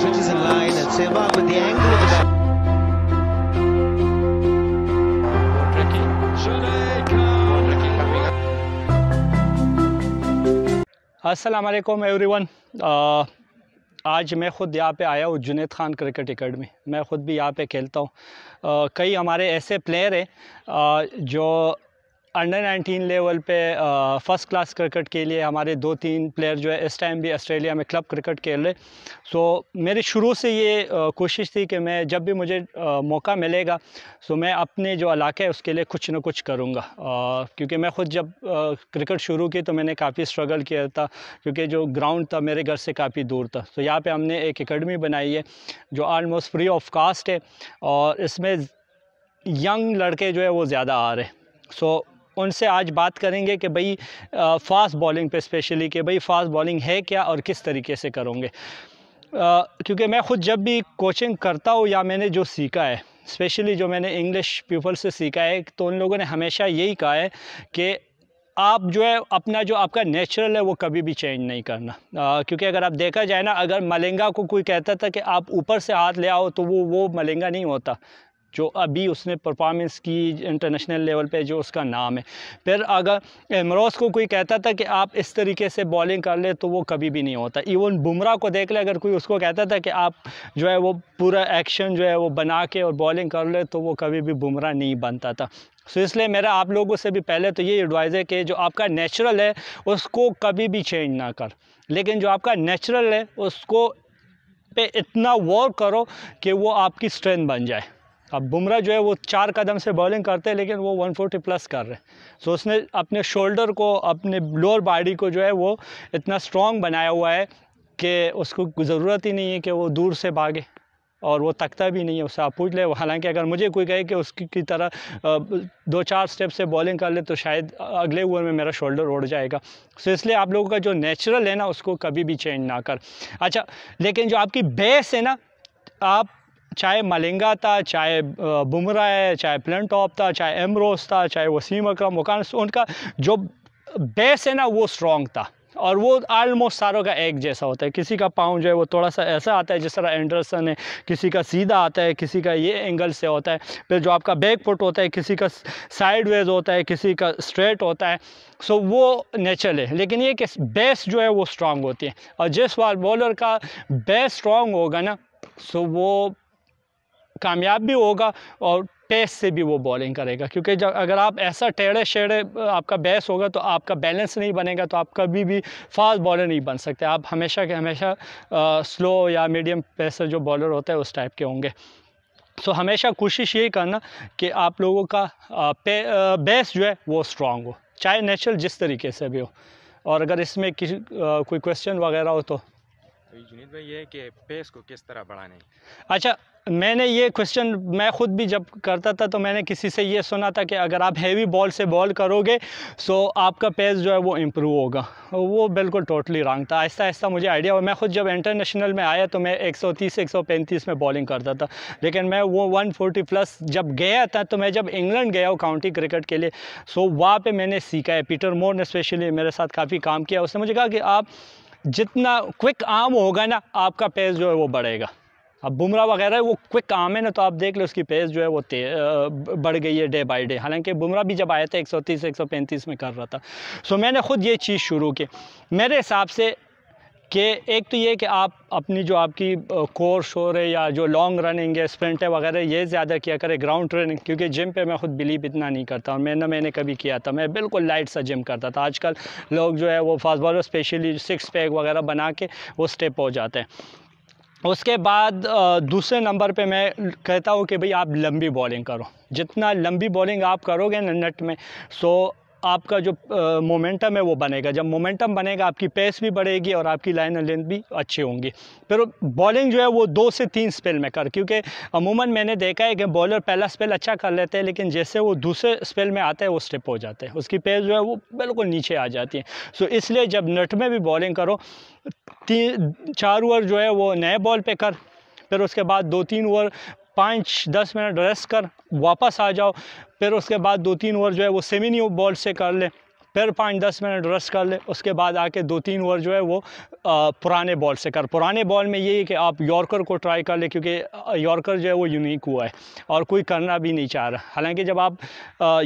switches in line and Silva with the angle of the back. असलम everyone आज मैं ख़ुद यहाँ पे आया हूँ जुनेद खान क्रिकेट अकेडमी मैं ख़ुद भी यहाँ पे खेलता हूँ uh, कई हमारे ऐसे प्लेयर हैं uh, जो अंडर 19 लेवल पे फर्स्ट क्लास क्रिकेट के लिए हमारे दो तीन प्लेयर जो है इस टाइम भी ऑस्ट्रेलिया में क्लब क्रिकेट खेल रहे सो मेरी शुरू से ये कोशिश थी कि मैं जब भी मुझे आ, मौका मिलेगा सो मैं अपने जो इलाके है उसके लिए कुछ ना कुछ करूँगा क्योंकि मैं ख़ुद जब क्रिकेट शुरू की तो मैंने काफ़ी स्ट्रगल किया था क्योंकि जो ग्राउंड था मेरे घर से काफ़ी दूर था तो यहाँ पर हमने एक अकेडमी बनाई है जो आलमोस्ट फ्री ऑफ कास्ट है और इसमें यंग लड़के जो है वो ज़्यादा आ रहे सो so, उनसे आज बात करेंगे कि भाई फास्ट बॉलिंग पे स्पेशली कि भाई फास्ट बॉलिंग है क्या और किस तरीके से करोगे क्योंकि मैं ख़ुद जब भी कोचिंग करता हूँ या मैंने जो सीखा है स्पेशली जो मैंने इंग्लिश पीपल से सीखा है तो उन लोगों ने हमेशा यही कहा है कि आप जो है अपना जो आपका नेचुरल है वो कभी भी चेंज नहीं करना आ, क्योंकि अगर आप देखा जाए ना अगर मलेंगा को कोई कहता था कि आप ऊपर से हाथ ले आओ तो वो वो मलेंगा नहीं होता जो अभी उसने परफॉर्मेंस की इंटरनेशनल लेवल पे जो उसका नाम है फिर अगर एमरोस को कोई कहता था कि आप इस तरीके से बॉलिंग कर ले तो वो कभी भी नहीं होता इवन बुमराह को देख ले अगर कोई उसको कहता था कि आप जो है वो पूरा एक्शन जो है वो बना के और बॉलिंग कर ले तो वो कभी भी बुमराह नहीं बनता था सो इसलिए मेरा आप लोगों से भी पहले तो ये एडवाइज़ है कि जो आपका नेचुरल है उसको कभी भी चेंज ना कर लेकिन जो आपका नेचुरल है उसको पे इतना वर्क करो कि वो आपकी स्ट्रेंथ बन जाए अब बुमराह जो है वो चार कदम से बॉलिंग करते हैं लेकिन वो 140 प्लस कर रहे हैं सो उसने अपने शोल्डर को अपने लोअर बॉडी को जो है वो इतना स्ट्रॉन्ग बनाया हुआ है कि उसको ज़रूरत ही नहीं है कि वो दूर से भागे और वो तकता भी नहीं है उससे आप पूछ ले हालांकि अगर मुझे कोई कहे कि उसकी की तरह दो चार स्टेप से बॉलिंग कर ले तो शायद अगले ओवर में, में मेरा शोल्डर उड़ जाएगा सो इसलिए आप लोगों का जो नेचुरल है ना उसको कभी भी चेंज ना कर अच्छा लेकिन जो आपकी बेस है ना आप चाहे मलिंगा था चाहे बुमरा है चाहे प्लन टॉप था चाहे एमरोस था चाहे वसीम अक्रम वकान उनका जो बेस है ना वो स्ट्रॉन्ग था और वो आलमोस्ट सारों का एक जैसा होता है किसी का पाँव जो है वो थोड़ा सा ऐसा आता है जिस तरह एंडरसन है किसी का सीधा आता है किसी का ये एंगल से होता है फिर जो आपका बैक फुट होता है किसी का साइड वेज होता है किसी का स्ट्रेट होता है सो वो नेचुरल है लेकिन ये कि बेस जो है वो स्ट्रांग होती है और जिस बार बॉलर का बेस स्ट्रांग होगा ना सो वो कामयाब भी होगा और पेस से भी वो बॉलिंग करेगा क्योंकि जब अगर आप ऐसा टेढ़े शेढ़े आपका बेस होगा तो आपका बैलेंस नहीं बनेगा तो आप कभी भी फास्ट बॉलर नहीं बन सकते आप हमेशा के हमेशा आ, स्लो या मीडियम पेसर जो बॉलर होते हैं उस टाइप के होंगे सो so, हमेशा कोशिश ये करना कि आप लोगों का बेस जो है वो स्ट्रांग हो चाहे नेचुरल जिस तरीके से भी हो और अगर इसमें किसी कोई क्वेश्चन वगैरह हो तो, तो जुनीत भाई ये है कि पेस को किस तरह बढ़ाने अच्छा मैंने ये क्वेश्चन मैं ख़ुद भी जब करता था तो मैंने किसी से ये सुना था कि अगर आप हैवी बॉल से बॉल करोगे सो आपका पेस जो है वो इम्प्रूव होगा वो बिल्कुल टोटली रॉन्ग था ऐसा आहिस्ता मुझे आइडिया हुआ मैं ख़ुद जब इंटरनेशनल में आया तो मैं 130 135 में बॉलिंग करता था लेकिन मैं वो 140 प्लस जब गया था तो मैं जब इंग्लैंड गया हूँ काउंटी क्रिकेट के लिए सो वहाँ पर मैंने सीखा है पीटर मोर ने स्पेशली मेरे साथ काफ़ी काम किया उसने मुझे कहा कि आप जितना क्विक आम होगा ना आपका पेस जो है वो बढ़ेगा अब हाँ, बुमरा वगैरह वो क्विक काम है ना तो आप देख लो उसकी पेस जो है वो बढ़ गई है डे बाई डे हालांकि बुमरा भी जब आया था एक सौ तीस एक सौ पैंतीस में कर रहा था सो मैंने ख़ुद ये चीज़ शुरू की मेरे हिसाब से कि एक तो ये कि आप अपनी जो आपकी कोर शोर है या जो लॉन्ग रनिंग है स्प्रिंट है वगैरह ये ज़्यादा किया करें ग्राउंड ट्रेनिंग क्योंकि जिम पे मैं ख़ुद बिलीव इतना नहीं करता और मैं ना मैंने कभी किया था मैं बिल्कुल लाइट सा जिम करता था आजकल लोग जो है वो fast bowler specially six pack वगैरह बना के वो स्टेप हो जाते हैं उसके बाद दूसरे नंबर पे मैं कहता हूँ कि भाई आप लंबी बॉलिंग करो जितना लंबी बॉलिंग आप करोगे ना नेट में सो आपका जो मोमेंटम है वो बनेगा जब मोमेंटम बनेगा आपकी पेस भी बढ़ेगी और आपकी लाइन और लेंथ भी अच्छी होंगी फिर बॉलिंग जो है वो दो से तीन स्पेल में कर क्योंकि अमूमन मैंने देखा है कि बॉलर पहला स्पेल अच्छा कर लेते हैं लेकिन जैसे वो दूसरे स्पेल में आते हैं वो स्टिप हो जाते हैं उसकी पेस जो है वो बिल्कुल नीचे आ जाती है सो इसलिए जब नट में भी बॉलिंग करो तीन चार ओवर जो है वो नए बॉल पे कर फिर उसके बाद दो तीन ओवर पाँच दस मिनट रेस्ट कर वापस आ जाओ फिर उसके बाद दो तीन ओवर जो है वो सेमी न्यू बॉल से कर ले फिर पाँच दस मिनट रेस्ट कर ले उसके बाद आके दो तीन ओवर जो है वो आ, पुराने बॉल से कर पुराने बॉल में ये है कि आप यॉर्कर को ट्राई कर ले क्योंकि यॉर्कर जो है वो यूनिक हुआ है और कोई करना भी नहीं चाह रहा हालांकि जब आप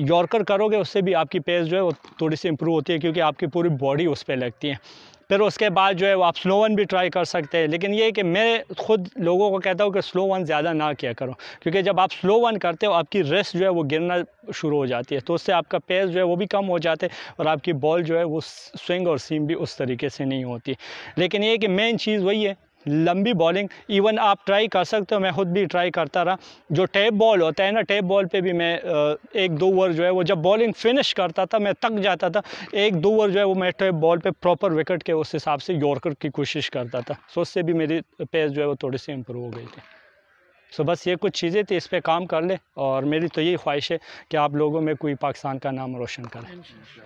यॉर्कर करोगे उससे भी आपकी पेस जो है वो थोड़ी सी इम्प्रूव होती है क्योंकि आपकी पूरी बॉडी उस पर लगती है फिर उसके बाद जो है वो आप स्लो वन भी ट्राई कर सकते हैं लेकिन ये कि मैं खुद लोगों को कहता हूँ कि स्लो वन ज़्यादा ना किया करो क्योंकि जब आप स्लो वन करते हो आपकी रेस्ट जो है वो गिरना शुरू हो जाती है तो उससे आपका पेस जो है वो भी कम हो जाते है और आपकी बॉल जो है वो स्विंग और सीम भी उस तरीके से नहीं होती लेकिन ये कि मेन चीज़ वही है लंबी बॉलिंग इवन आप ट्राई कर सकते हो मैं खुद भी ट्राई करता रहा जो टेप बॉल होता है ना टेप बॉल पे भी मैं एक दो ओवर जो है वो जब बॉलिंग फिनिश करता था मैं तक जाता था एक दो ओवर जो है वो मैं टेप बॉल पे प्रॉपर विकेट के उस हिसाब से यॉर्कर की कोशिश करता था सो उससे भी मेरी पेस जो है वो थोड़ी सी इम्प्रूव हो गई थी सो बस ये कुछ चीज़ें थी इस पर काम कर ले और मेरी तो यही ख्वाहिश है कि आप लोगों में कोई पाकिस्तान का नाम रोशन करें